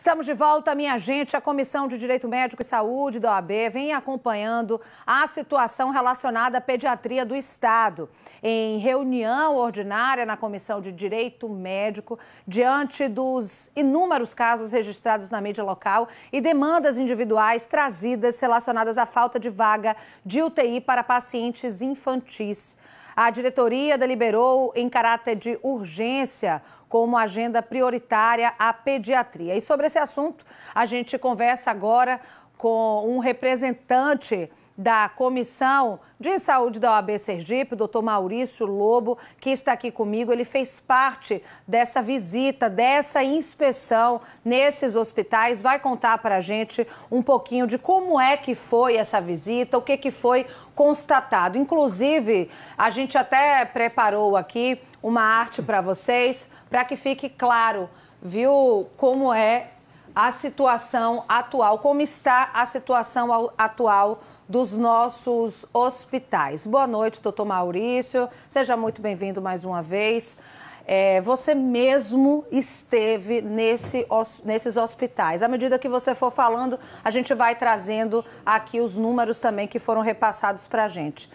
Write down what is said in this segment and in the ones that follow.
Estamos de volta, minha gente. A Comissão de Direito Médico e Saúde da OAB vem acompanhando a situação relacionada à pediatria do Estado. Em reunião ordinária na Comissão de Direito Médico, diante dos inúmeros casos registrados na mídia local e demandas individuais trazidas relacionadas à falta de vaga de UTI para pacientes infantis. A diretoria deliberou em caráter de urgência como agenda prioritária a pediatria. E sobre esse assunto, a gente conversa agora com um representante da Comissão de Saúde da OAB Sergipe, o doutor Maurício Lobo, que está aqui comigo. Ele fez parte dessa visita, dessa inspeção nesses hospitais. Vai contar para a gente um pouquinho de como é que foi essa visita, o que, que foi constatado. Inclusive, a gente até preparou aqui uma arte para vocês, para que fique claro, viu, como é a situação atual, como está a situação atual dos nossos hospitais. Boa noite, doutor Maurício. Seja muito bem-vindo mais uma vez. É, você mesmo esteve nesse, nesses hospitais. À medida que você for falando, a gente vai trazendo aqui os números também que foram repassados para a gente.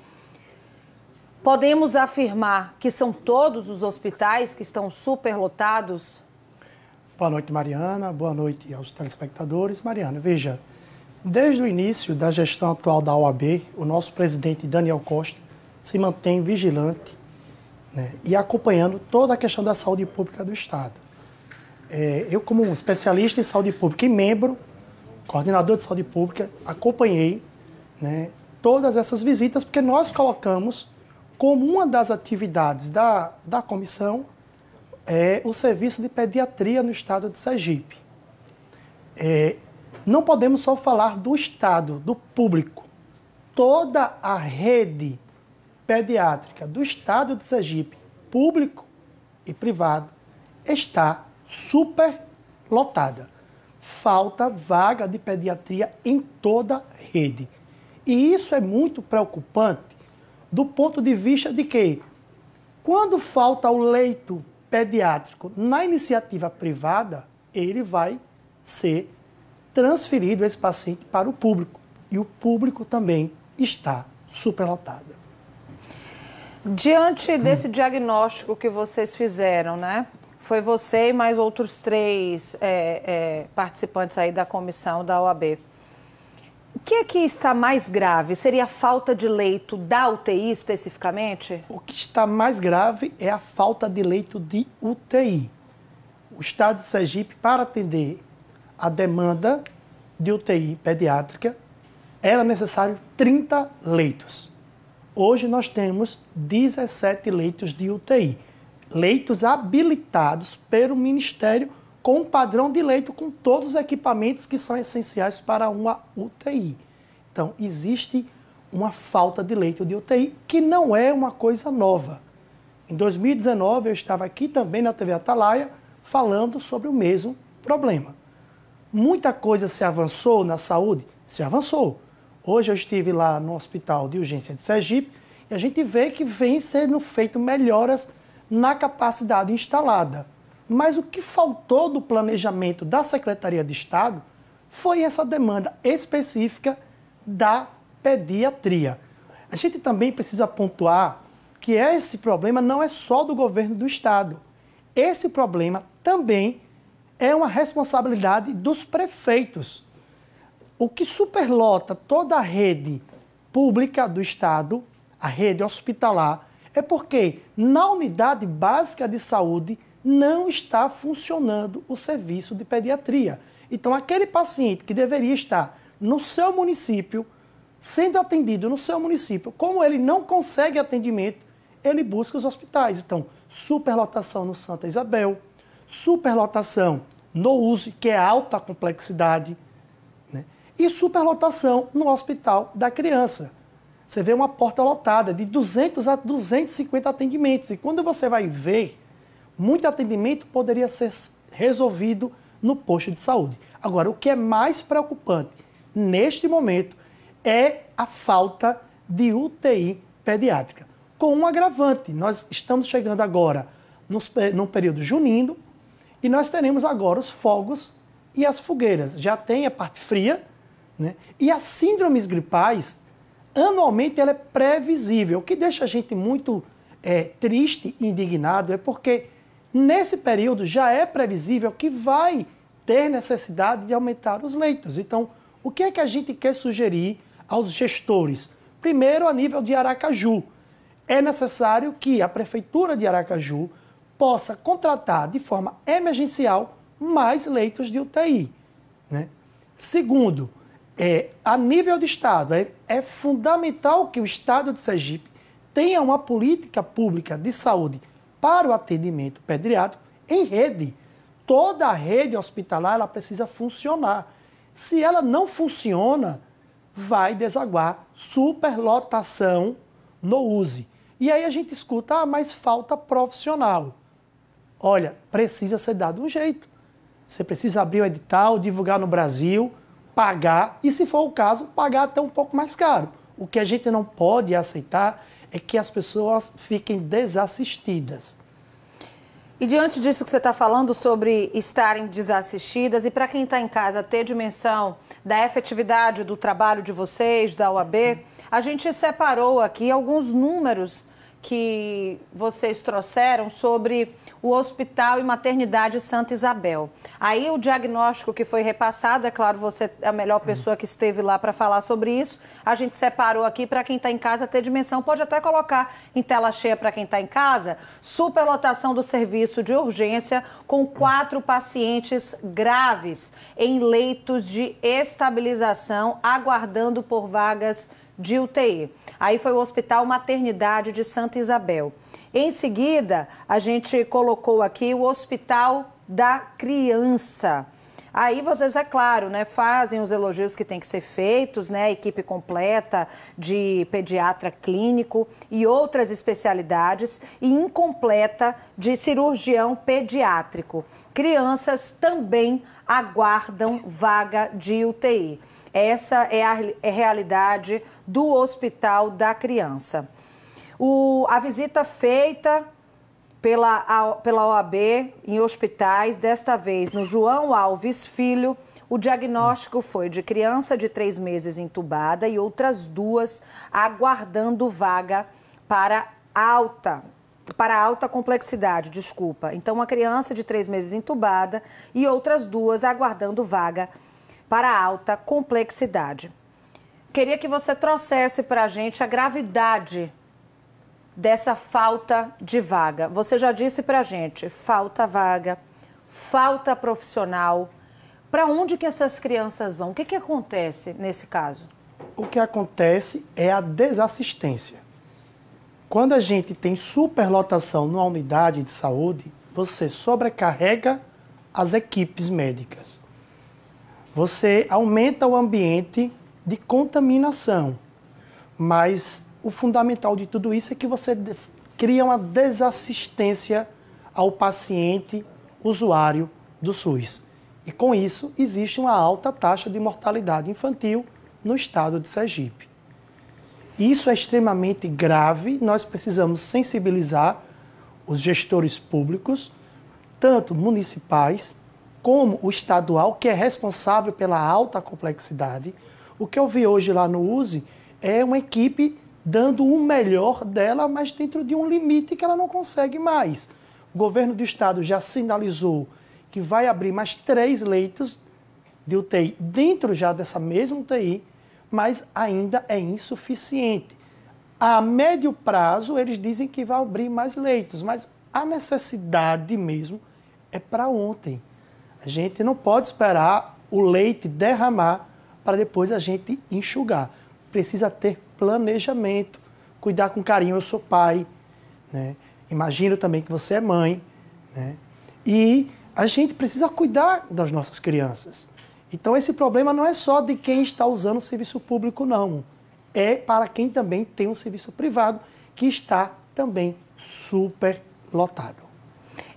Podemos afirmar que são todos os hospitais que estão superlotados? Boa noite, Mariana. Boa noite aos telespectadores. Mariana, veja, Desde o início da gestão atual da OAB, o nosso presidente Daniel Costa se mantém vigilante né, e acompanhando toda a questão da saúde pública do Estado. É, eu, como um especialista em saúde pública e membro, coordenador de saúde pública, acompanhei né, todas essas visitas, porque nós colocamos como uma das atividades da, da comissão é, o serviço de pediatria no estado de Sergipe. É, não podemos só falar do Estado, do público. Toda a rede pediátrica do Estado de Sergipe, público e privado, está superlotada. Falta vaga de pediatria em toda a rede. E isso é muito preocupante do ponto de vista de que, quando falta o leito pediátrico na iniciativa privada, ele vai ser transferido esse paciente para o público. E o público também está superlotado. Diante desse diagnóstico que vocês fizeram, né? Foi você e mais outros três é, é, participantes aí da comissão da OAB. O que é que está mais grave? Seria a falta de leito da UTI especificamente? O que está mais grave é a falta de leito de UTI. O estado de Sergipe, para atender a demanda de UTI pediátrica, era necessário 30 leitos. Hoje nós temos 17 leitos de UTI, leitos habilitados pelo Ministério com padrão de leito com todos os equipamentos que são essenciais para uma UTI. Então, existe uma falta de leito de UTI que não é uma coisa nova. Em 2019, eu estava aqui também na TV Atalaia falando sobre o mesmo problema. Muita coisa se avançou na saúde? Se avançou. Hoje eu estive lá no Hospital de Urgência de Sergipe e a gente vê que vem sendo feito melhoras na capacidade instalada. Mas o que faltou do planejamento da Secretaria de Estado foi essa demanda específica da pediatria. A gente também precisa pontuar que esse problema não é só do governo do Estado. Esse problema também é uma responsabilidade dos prefeitos. O que superlota toda a rede pública do Estado, a rede hospitalar, é porque na unidade básica de saúde não está funcionando o serviço de pediatria. Então, aquele paciente que deveria estar no seu município, sendo atendido no seu município, como ele não consegue atendimento, ele busca os hospitais. Então, superlotação no Santa Isabel, superlotação no USE, que é alta complexidade, né? e superlotação no hospital da criança. Você vê uma porta lotada de 200 a 250 atendimentos. E quando você vai ver, muito atendimento poderia ser resolvido no posto de saúde. Agora, o que é mais preocupante neste momento é a falta de UTI pediátrica. Com um agravante, nós estamos chegando agora no período junino, e nós teremos agora os fogos e as fogueiras. Já tem a parte fria, né? E as síndromes gripais, anualmente, ela é previsível. O que deixa a gente muito é, triste e indignado é porque nesse período já é previsível que vai ter necessidade de aumentar os leitos. Então, o que é que a gente quer sugerir aos gestores? Primeiro, a nível de Aracaju. É necessário que a Prefeitura de Aracaju possa contratar de forma emergencial mais leitos de UTI. Né? Segundo, é, a nível de Estado, é, é fundamental que o Estado de Sergipe tenha uma política pública de saúde para o atendimento pediátrico em rede. Toda a rede hospitalar ela precisa funcionar. Se ela não funciona, vai desaguar superlotação no USE. E aí a gente escuta, ah, mas falta profissional. Olha, precisa ser dado um jeito. Você precisa abrir o edital, divulgar no Brasil, pagar e, se for o caso, pagar até um pouco mais caro. O que a gente não pode aceitar é que as pessoas fiquem desassistidas. E diante disso que você está falando sobre estarem desassistidas, e para quem está em casa ter dimensão da efetividade do trabalho de vocês, da OAB, a gente separou aqui alguns números que vocês trouxeram sobre o Hospital e Maternidade Santa Isabel. Aí o diagnóstico que foi repassado, é claro, você é a melhor uhum. pessoa que esteve lá para falar sobre isso. A gente separou aqui para quem está em casa ter dimensão. Pode até colocar em tela cheia para quem está em casa. Superlotação do serviço de urgência com uhum. quatro pacientes graves em leitos de estabilização, aguardando por vagas de UTI. Aí foi o Hospital Maternidade de Santa Isabel. Em seguida, a gente colocou aqui o Hospital da Criança. Aí vocês, é claro, né, fazem os elogios que têm que ser feitos, né, equipe completa de pediatra clínico e outras especialidades e incompleta de cirurgião pediátrico. Crianças também aguardam vaga de UTI. Essa é a é realidade do Hospital da Criança. O, a visita feita pela, a, pela OAB em hospitais, desta vez no João Alves Filho, o diagnóstico foi de criança de três meses entubada e outras duas aguardando vaga para alta. Para alta complexidade, desculpa. Então, uma criança de três meses entubada e outras duas aguardando vaga para alta complexidade. Queria que você trouxesse para a gente a gravidade dessa falta de vaga. Você já disse para a gente, falta vaga, falta profissional. Para onde que essas crianças vão? O que, que acontece nesse caso? O que acontece é a desassistência. Quando a gente tem superlotação numa unidade de saúde, você sobrecarrega as equipes médicas você aumenta o ambiente de contaminação. Mas o fundamental de tudo isso é que você cria uma desassistência ao paciente usuário do SUS. E com isso, existe uma alta taxa de mortalidade infantil no estado de Sergipe. Isso é extremamente grave, nós precisamos sensibilizar os gestores públicos, tanto municipais como o estadual, que é responsável pela alta complexidade. O que eu vi hoje lá no USE é uma equipe dando o melhor dela, mas dentro de um limite que ela não consegue mais. O governo do estado já sinalizou que vai abrir mais três leitos de UTI dentro já dessa mesma UTI, mas ainda é insuficiente. A médio prazo, eles dizem que vai abrir mais leitos, mas a necessidade mesmo é para ontem. A gente não pode esperar o leite derramar para depois a gente enxugar. Precisa ter planejamento, cuidar com carinho. Eu sou pai, né? imagino também que você é mãe. Né? E a gente precisa cuidar das nossas crianças. Então, esse problema não é só de quem está usando o serviço público, não. É para quem também tem um serviço privado que está também super lotado.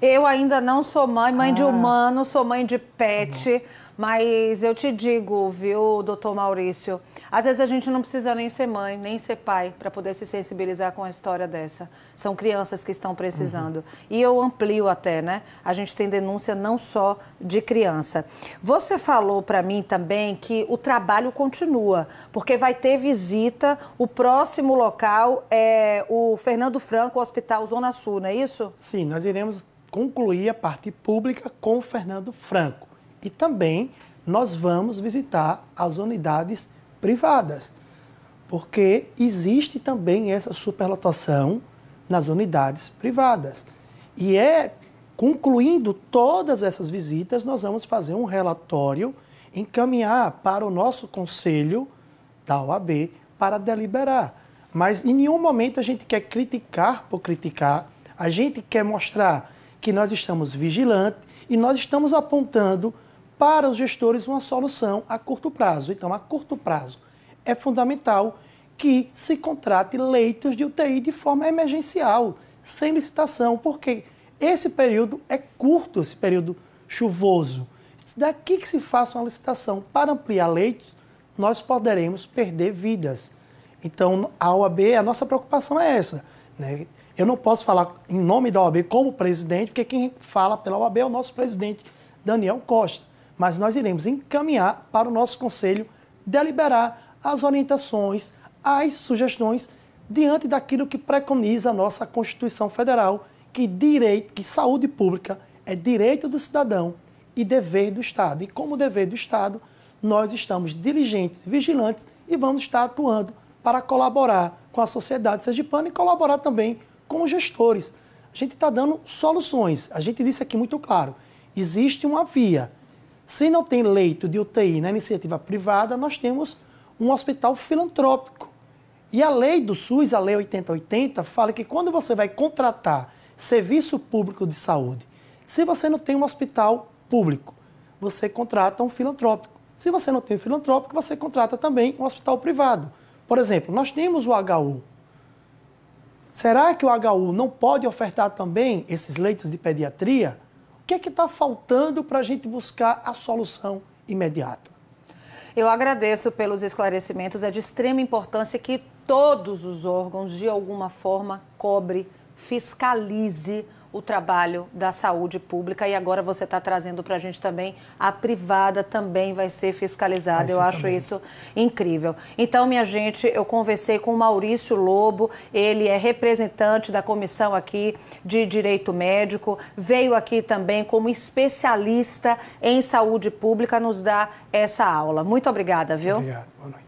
Eu ainda não sou mãe, mãe ah. de humano, sou mãe de pet. Uhum. Mas eu te digo, viu, doutor Maurício, às vezes a gente não precisa nem ser mãe, nem ser pai, para poder se sensibilizar com a história dessa. São crianças que estão precisando. Uhum. E eu amplio até, né? A gente tem denúncia não só de criança. Você falou para mim também que o trabalho continua, porque vai ter visita. O próximo local é o Fernando Franco, Hospital Zona Sul, não é isso? Sim, nós iremos concluir a parte pública com Fernando Franco. E também nós vamos visitar as unidades privadas, porque existe também essa superlotação nas unidades privadas. E é concluindo todas essas visitas, nós vamos fazer um relatório, encaminhar para o nosso conselho da OAB para deliberar. Mas em nenhum momento a gente quer criticar por criticar, a gente quer mostrar que nós estamos vigilantes e nós estamos apontando para os gestores uma solução a curto prazo. Então, a curto prazo é fundamental que se contrate leitos de UTI de forma emergencial, sem licitação, porque esse período é curto, esse período chuvoso. Daqui que se faça uma licitação para ampliar leitos, nós poderemos perder vidas. Então, a OAB, a nossa preocupação é essa, né? Eu não posso falar em nome da OAB como presidente, porque quem fala pela OAB é o nosso presidente, Daniel Costa. Mas nós iremos encaminhar para o nosso conselho deliberar as orientações, as sugestões diante daquilo que preconiza a nossa Constituição Federal, que direito, que saúde pública é direito do cidadão e dever do Estado. E como dever do Estado, nós estamos diligentes, vigilantes e vamos estar atuando para colaborar com a sociedade sergipana e colaborar também com os gestores. A gente está dando soluções. A gente disse aqui muito claro: existe uma via. Se não tem leito de UTI na iniciativa privada, nós temos um hospital filantrópico. E a lei do SUS, a lei 8080, fala que quando você vai contratar serviço público de saúde, se você não tem um hospital público, você contrata um filantrópico. Se você não tem um filantrópico, você contrata também um hospital privado. Por exemplo, nós temos o HU, Será que o HU não pode ofertar também esses leitos de pediatria? O que é que está faltando para a gente buscar a solução imediata? Eu agradeço pelos esclarecimentos. É de extrema importância que todos os órgãos, de alguma forma, cobrem fiscalize o trabalho da saúde pública e agora você está trazendo para a gente também a privada também vai ser fiscalizada. eu acho também. isso incrível. Então, minha gente, eu conversei com o Maurício Lobo, ele é representante da comissão aqui de Direito Médico, veio aqui também como especialista em saúde pública nos dar essa aula. Muito obrigada, viu? Obrigado. Boa noite.